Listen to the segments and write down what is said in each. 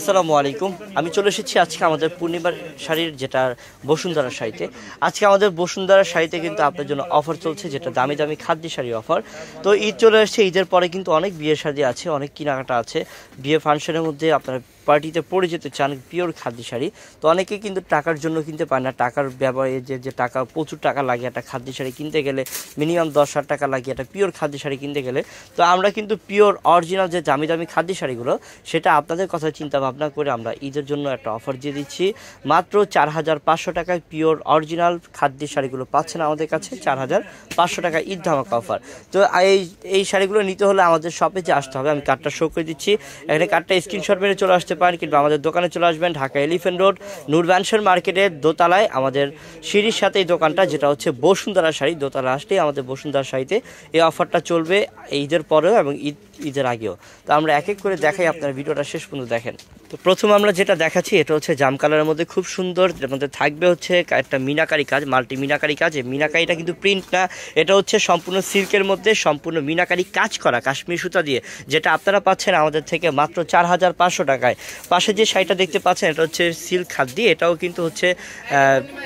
আসসালামু আলাইকুম আমি চলে এসেছি আজকে আমাদের পূর্ণিমার শাড়ির যেটা বসুন্ধরা শাড়িতে আজকে আমাদের বসুন্ধরা শাড়িতে কিন্তু আপনার জন্য অফার চলছে যেটা দামি দামি খাদ্য শাড়ি অফার তো ঈদ চলে এসেছে ঈদের পরে কিন্তু অনেক বিয়ে শাড়ি আছে অনেক কেনাকাটা আছে বিয়ে ফাংশনের মধ্যে আপনারা পার্টিতে পড়ে যেতে চান পিওর খাদি শাড়ি তো অনেকে কিন্তু টাকার জন্য কিনতে পায় না টাকার ব্যবহারে যে যে টাকা প্রচুর টাকা লাগে একটা খাদি শাড়ি কিনতে গেলে মিনিমাম দশ হাজার টাকা লাগে একটা পিওর খাদি শাড়ি কিনতে গেলে তো আমরা কিন্তু পিওর অরিজিনাল যে দামি দামি খাদি শাড়িগুলো সেটা আপনাদের কথা চিন্তা ভাবনা করে আমরা ঈদের জন্য একটা অফার দিয়ে দিচ্ছি মাত্র চার হাজার পাঁচশো টাকায় পিওর অরিজিনাল খাদ্য শাড়িগুলো পাচ্ছেন আমাদের কাছে চার হাজার পাঁচশো টাকা ঈদ ধামাকা অফার তো এই এই শাড়িগুলো নিতে হলে আমাদের শপে যে আসতে হবে আমি কার্ডটা শো করে দিচ্ছি এখানে কার্ডটা স্ক্রিনশট মেরে চলে আসতে পারেন কিন্তু আমাদের দোকানে চলে আসবেন ঢাকা এলিফেন্ট রোড নূরব্যানসর মার্কেটের দোতলায় আমাদের সিঁড়ির সাথে এই দোকানটা যেটা হচ্ছে বসুন্ধরা শাড়ি দোতলা আসলেই আমাদের বসুন্ধরা শাড়িতে এই অফারটা চলবে ঈদের পরেও এবং ঈদ ঈদের আগেও তো আমরা এক এক করে দেখাই আপনার ভিডিওটা শেষ পর্যন্ত দেখেন তো প্রথম আমরা যেটা দেখাচ্ছি এটা হচ্ছে জাম কালারের মধ্যে খুব সুন্দর এর মধ্যে থাকবে হচ্ছে একটা মিনাকারি কাজ মাল্টি মিনাকারি কাজ এই মিনাকারিটা কিন্তু প্রিন্ট না এটা হচ্ছে সম্পূর্ণ সিল্কের মধ্যে সম্পূর্ণ মিনাকারি কাজ করা কাশ্মীর সুতা দিয়ে যেটা আপনারা পাচ্ছেন আমাদের থেকে মাত্র চার হাজার পাঁচশো টাকায় পাশে যে শাড়িটা দেখতে পাচ্ছেন এটা হচ্ছে সিল্ক হাত দিয়ে এটাও কিন্তু হচ্ছে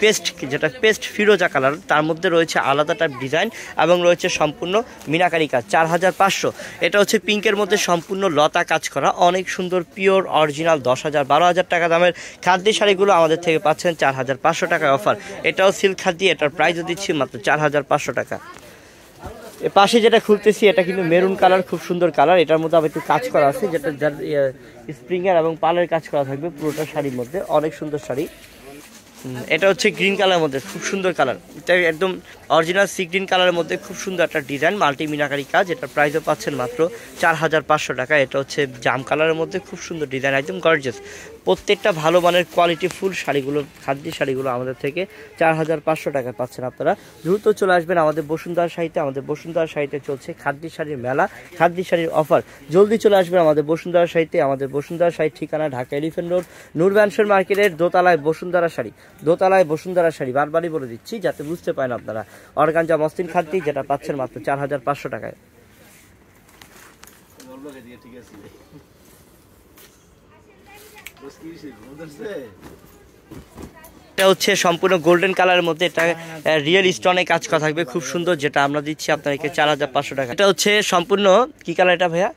পেস্ট যেটা পেস্ট ফিরোজা কালার তার মধ্যে রয়েছে আলাদা টাইপ ডিজাইন এবং রয়েছে সম্পূর্ণ মিনাকারি কাজ চার হাজার পাঁচশো এটা হচ্ছে পিঙ্কের মধ্যে সম্পূর্ণ লতা কাজ করা অনেক সুন্দর পিওর অরিজিনাল অরিজিনাল দশ হাজার বারো হাজার টাকা দামের খাদ্য শাড়িগুলো আমাদের থেকে পাচ্ছেন চার হাজার পাঁচশো টাকায় অফার এটাও সিল্ক খাদ্য এটার প্রাইসও দিচ্ছি মাত্র চার হাজার পাঁচশো টাকা পাশে যেটা খুলতেছি এটা কিন্তু মেরুন কালার খুব সুন্দর কালার এটার মধ্যে আবার একটু কাজ করা আছে যেটা যার স্প্রিংয়ের এবং পালের কাজ করা থাকবে পুরোটা শাড়ির মধ্যে অনেক সুন্দর শাড়ি এটা হচ্ছে গ্রিন কালারের মধ্যে খুব সুন্দর কালার এটা একদম অরিজিনাল সি গ্রিন কালারের মধ্যে খুব সুন্দর একটা ডিজাইন মাল্টি মিনাকারি কাজ এটার প্রাইসও পাচ্ছেন মাত্র চার হাজার পাঁচশো টাকা এটা হচ্ছে জাম কালারের মধ্যে খুব সুন্দর ডিজাইন একদম গর্জেস প্রত্যেকটা ভালো মানের কোয়ালিটি ফুল শাড়িগুলো খাদ্য শাড়িগুলো আমাদের থেকে চার হাজার পাঁচশো টাকা পাচ্ছেন আপনারা দ্রুত চলে আসবেন আমাদের বসুন্ধরা শাড়িতে আমাদের বসুন্ধরা শাড়িতে চলছে খাদ্য শাড়ির মেলা খাদ্য শাড়ির অফার জলদি চলে আসবেন আমাদের বসুন্ধরা শাড়িতে আমাদের বসুন্ধরা শাড়ির ঠিকানা ঢাকা এলিফেন্ট রোড নূর মার্কেটের দোতলায় বসুন্ধরা শাড়ি দোতলায় বসুন্ধরা শাড়ি বারবারই বলে দিচ্ছি যাতে বুঝতে পারেন আপনারা অর্গানজা মস্তিন খাদ্যি যেটা পাচ্ছেন মাত্র চার হাজার পাঁচশো টাকায় এটা হচ্ছে সম্পূর্ণ গোল্ডেন কালারের মধ্যে এটা রিয়েল স্টোনে কাজ করা থাকবে খুব সুন্দর যেটা আমরা দিচ্ছি আপনাদেরকে চার হাজার পাঁচশো টাকা এটা হচ্ছে সম্পূর্ণ কি কালার এটা ভাইয়া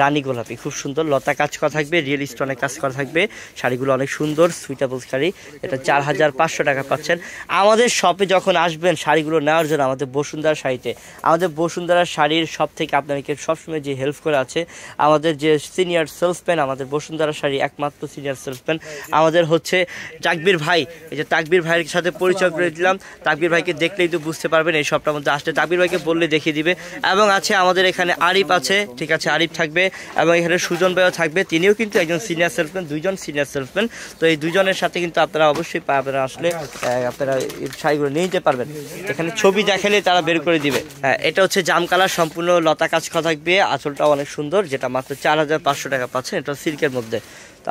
রানী গোলাপি খুব সুন্দর লতা কাজ করা থাকবে রিয়েল স্টোনে কাজ করা থাকবে শাড়িগুলো অনেক সুন্দর সুইটেবল শাড়ি এটা চার হাজার পাঁচশো টাকা পাচ্ছেন আমাদের শপে যখন আসবেন শাড়িগুলো নেওয়ার জন্য আমাদের বসুন্ধরা শাড়িতে আমাদের বসুন্ধরা শাড়ির সব থেকে আপনাদেরকে সবসময় যে হেল্প করে আছে আমাদের যে সিনিয়র সেলসম্যান আমাদের বসুন্ধরা শাড়ি একমাত্র সিনিয়র সেলসম্যান আমাদের হচ্ছে তাকবির ভাই এই যে তাকবির ভাইয়ের সাথে পরিচয় করে দিলাম তাকবির ভাইকে দেখলেই তো বুঝতে পারবেন এই সবটার মধ্যে আসলে তাকবির ভাইকে বললে দেখিয়ে দিবে এবং আছে আমাদের এখানে আরিফ আছে ঠিক কাছে আরিফ থাকবে এবং এখানে সুজন ভাইও থাকবে তিনিও কিন্তু একজন সিনিয়র সেলসম্যান দুইজন সিনিয়র সেলসম্যান তো এই দুজনের সাথে কিন্তু আপনারা অবশ্যই আপনারা আসলে আপনারা শাড়িগুলো নিয়ে যেতে পারবেন এখানে ছবি দেখালে তারা বের করে দিবে হ্যাঁ এটা হচ্ছে জাম কালার সম্পূর্ণ লতা কাজ থাকবে আঁচলটাও অনেক সুন্দর যেটা মাত্র চার টাকা পাচ্ছেন এটা সিল্কের মধ্যে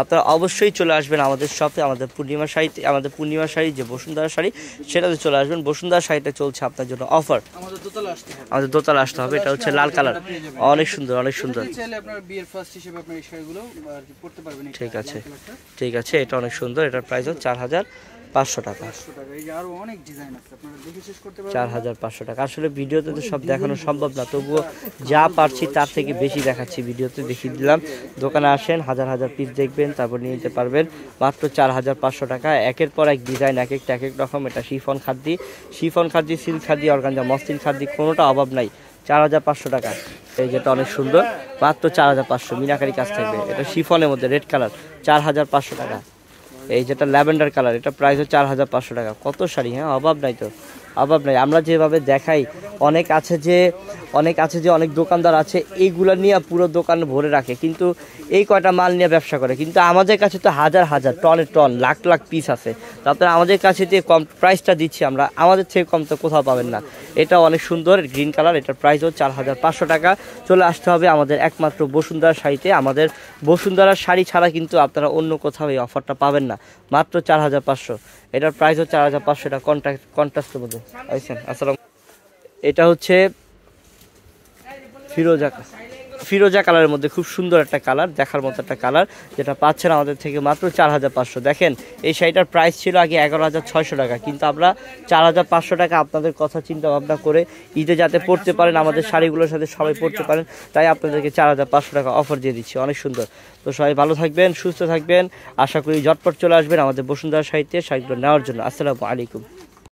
আপনারা অবশ্যই চলে আসবেন আমাদের শপে আমাদের পূর্ণিমা শাড়িতে আমাদের পূর্ণিমা শাড়ি যে বসুন্ধরা শাড়ি সেটাতে চলে আসবেন বসুন্ধরা শাড়িটা চলছে আপনার জন্য অফার আমাদের দোতলা আসতে হবে এটা হচ্ছে লাল কালার অনেক সুন্দর অনেক সুন্দর ঠিক আছে ঠিক আছে এটা অনেক সুন্দর এটার প্রাইস হচ্ছে চার হাজার পাঁচশো টাকা চার হাজার পাঁচশো টাকা আসলে ভিডিওতে তো সব দেখানো সম্ভব না তবুও যা পারছি তার থেকে বেশি দেখাচ্ছি ভিডিওতে দেখিয়ে দিলাম দোকানে আসেন হাজার হাজার পিস দেখবেন তারপর নিয়ে যেতে পারবেন মাত্র চার হাজার পাঁচশো টাকা একের পর এক ডিজাইন এক একটা এক এক রকম এটা শিফন খাদ্যি শিফন খাদ্যি সিল্ক খাদ্যি অর্গানজা মসলিন খাদ্যি কোনোটা অভাব নাই চার হাজার পাঁচশো টাকা এই যেটা অনেক সুন্দর মাত্র চার হাজার পাঁচশো মিনাকারি কাজ থাকবে এটা শিফনের মধ্যে রেড কালার চার হাজার পাঁচশো টাকা এই যেটা ল্যাভেন্ডার কালার এটা প্রাইস হচ্ছে চার হাজার পাঁচশো টাকা কত শাড়ি হ্যাঁ অভাব নাই তো অভাব নাই আমরা যেভাবে দেখাই অনেক আছে যে অনেক আছে যে অনেক দোকানদার আছে এইগুলো নিয়ে পুরো দোকান ভরে রাখে কিন্তু এই কয়টা মাল নিয়ে ব্যবসা করে কিন্তু আমাদের কাছে তো হাজার হাজার টনে টন লাখ লাখ পিস আছে তারপরে আমাদের কাছে যে কম প্রাইসটা দিচ্ছি আমরা আমাদের থেকে কম তো কোথাও পাবেন না এটা অনেক সুন্দর গ্রিন কালার এটার প্রাইস হচ্ছে চার হাজার পাঁচশো টাকা চলে আসতে হবে আমাদের একমাত্র বসুন্ধরা শাড়িতে আমাদের বসুন্ধরার শাড়ি ছাড়া কিন্তু আপনারা অন্য কোথাও এই অফারটা পাবেন না মাত্র চার হাজার পাঁচশো এটার প্রাইস হচ্ছে চার হাজার পাঁচশো এটা কন্ট্রাক্ট কন্ট্রাক্টের মধ্যে আসসালাম এটা হচ্ছে ফিরোজা ফিরোজা কালারের মধ্যে খুব সুন্দর একটা কালার দেখার মতো একটা কালার যেটা পাচ্ছেন আমাদের থেকে মাত্র চার হাজার পাঁচশো দেখেন এই শাড়িটার প্রাইস ছিল আগে এগারো হাজার ছয়শো টাকা কিন্তু আমরা চার হাজার পাঁচশো টাকা আপনাদের কথা চিন্তা ভাবনা করে ঈদে যাতে পড়তে পারেন আমাদের শাড়িগুলোর সাথে সবাই পড়তে পারেন তাই আপনাদেরকে চার হাজার পাঁচশো টাকা অফার দিয়ে দিচ্ছি অনেক সুন্দর তো সবাই ভালো থাকবেন সুস্থ থাকবেন আশা করি ঝটপট চলে আসবেন আমাদের বসুন্ধরা সাহিত্যে শাড়িগুলো নেওয়ার জন্য আসসালামু আলাইকুম